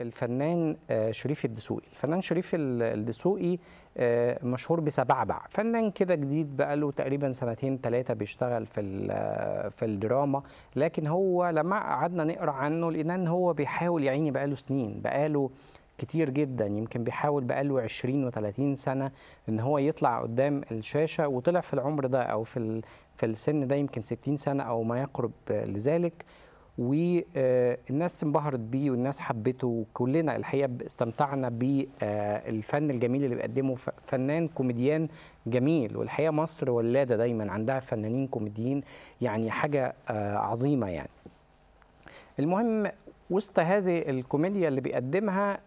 الفنان آه، شريف الدسوقي الفنان شريف الدسوقي آه، مشهور بسبعبع فنان كده جديد بقاله تقريبا سنتين ثلاثه بيشتغل في في الدراما لكن هو لما قعدنا نقرا عنه لقينا ان هو بيحاول يا عيني بقاله سنين بقاله كتير جدا يمكن بيحاول بقاله 20 و30 سنه ان هو يطلع قدام الشاشه وطلع في العمر ده او في في السن ده يمكن 60 سنه او ما يقرب لذلك والناس انبهرت بيه والناس حبته وكلنا الحقيقه استمتعنا بالفن الجميل اللي بيقدمه فنان كوميديان جميل والحقيقه مصر ولاده دايما عندها فنانين كوميديين يعني حاجه آه، عظيمه يعني المهم وسط هذه الكوميديا اللي بيقدمها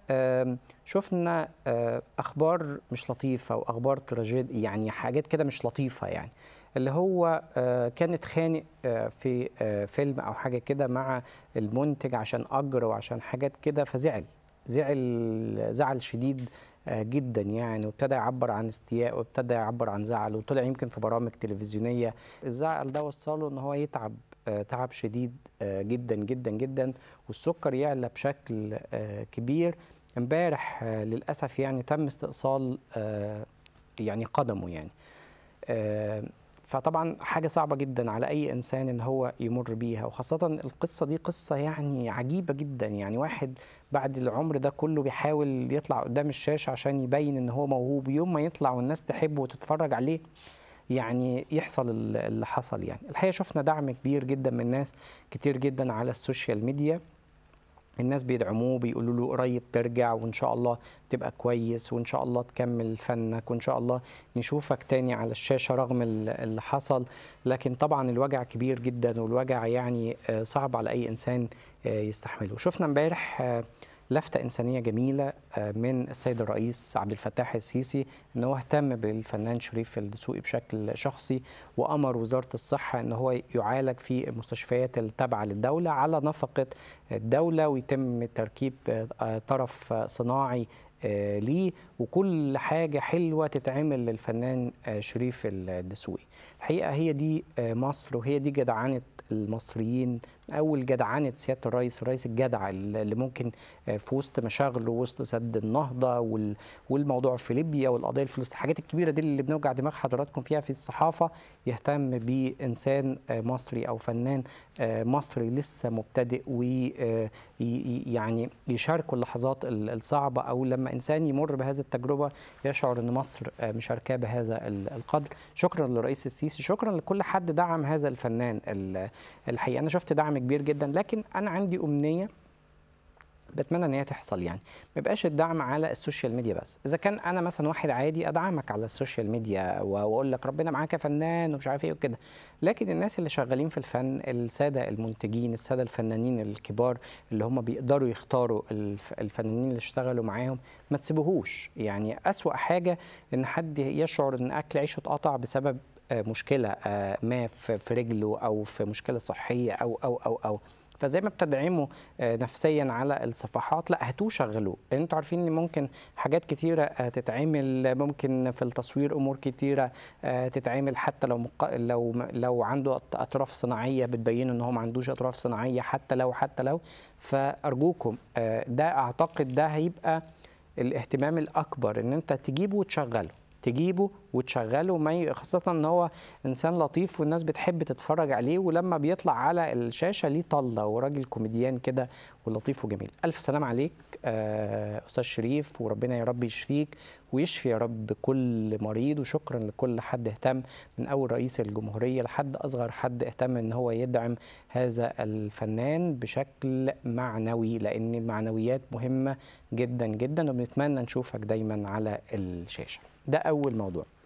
شفنا آه، اخبار مش لطيفه واخبار تراجيدي يعني حاجات كده مش لطيفه يعني اللي هو آه، كان اتخانق آه، في آه، فيلم او حاجه كده مع المنتج عشان اجر وعشان حاجات كده فزعل زعل زعل شديد جدا يعني وابتدى يعبر عن استياء وابتدى يعبر عن زعل وطلع يمكن في برامج تلفزيونيه الزعل ده وصله ان هو يتعب تعب شديد جدا جدا جدا والسكر يعلى بشكل كبير امبارح للاسف يعني تم استئصال يعني قدمه يعني فطبعا حاجه صعبه جدا على اي انسان ان هو يمر بيها وخاصه القصه دي قصه يعني عجيبه جدا يعني واحد بعد العمر ده كله بيحاول يطلع قدام الشاشه عشان يبين ان هو موهوب يوم ما يطلع والناس تحبه وتتفرج عليه يعني يحصل اللي حصل يعني الحقيقه شفنا دعم كبير جدا من ناس كتير جدا على السوشيال ميديا الناس بيدعموه بيقولوا له قريب ترجع وان شاء الله تبقى كويس وان شاء الله تكمل فنك وان شاء الله نشوفك تاني على الشاشه رغم اللي حصل لكن طبعا الوجع كبير جدا والوجع يعني آه، صعب على اي انسان آه، يستحمله شفنا امبارح آه، لفتة إنسانية جميلة آه، من السيد الرئيس عبد الفتاح السيسي أن هو اهتم بالفنان شريف الدسوقي بشكل شخصي وأمر وزارة الصحة أن هو يعالج في المستشفيات التابعة للدولة على نفقة الدولة ويتم تركيب آه، طرف صناعي آه، ليه وكل حاجة حلوة تتعمل للفنان شريف الدسوقي الحقيقة هي دي مصر وهي دي جدعانة المصريين اول جدعانه سياده الرئيس الرئيس الجدع اللي ممكن آه، في وسط مشاغله وسط سد النهضه والموضوع في ليبيا والقضيه الفلسطينيه الحاجات الكبيره دي اللي بنوجع دماغ حضراتكم فيها في الصحافه يهتم بانسان آه، مصري او فنان آه، مصري لسه مبتدئ ويعني يشاركوا اللحظات الصعبه او لما انسان يمر بهذا التجربه يشعر ان مصر مشاركاه بهذا القدر شكرا للرئيس السيسي شكرا لكل حد دعم هذا الفنان الحقيقه انا شفت دعم كبير جدا لكن انا عندي امنيه بتمنى ان هي تحصل يعني ما يبقاش الدعم على السوشيال ميديا بس اذا كان انا مثلا واحد عادي ادعمك على السوشيال ميديا واقول لك ربنا معاك يا فنان ومش عارف ايه وكده لكن الناس اللي شغالين في الفن الساده المنتجين الساده الفنانين الكبار اللي هم بيقدروا يختاروا الفنانين اللي اشتغلوا معاهم ما تسيبوهوش يعني اسوا حاجه ان حد يشعر ان اكل عيشه اتقطع بسبب مشكله آه، ما في رجله او في مشكله صحيه او او او او فزي ما بتدعمه آه، نفسيا على الصفحات لا هاتوه شغلوه انتوا عارفين ان ممكن حاجات كتيره آه، تتعمل ممكن في التصوير امور كتيره تتعمل حتى لو مق... لو لو عنده اطراف صناعيه بتبين ان هو ما عندوش اطراف صناعيه حتى لو حتى لو فارجوكم ده اعتقد ده هيبقى الاهتمام الاكبر ان انت تجيبه وتشغله تجيبه وتشغله مي خاصه ان هو انسان لطيف والناس بتحب تتفرج عليه ولما بيطلع على الشاشه ليه طله وراجل كوميديان كده ولطيف وجميل الف سلام عليك آه، استاذ شريف وربنا يا رب يشفيك ويشفي يا رب كل مريض وشكرا لكل حد اهتم من اول رئيس الجمهوريه لحد اصغر حد اهتم ان هو يدعم هذا الفنان بشكل معنوي لان المعنويات مهمه جدا جدا وبنتمنى نشوفك دايما على الشاشه ده اول موضوع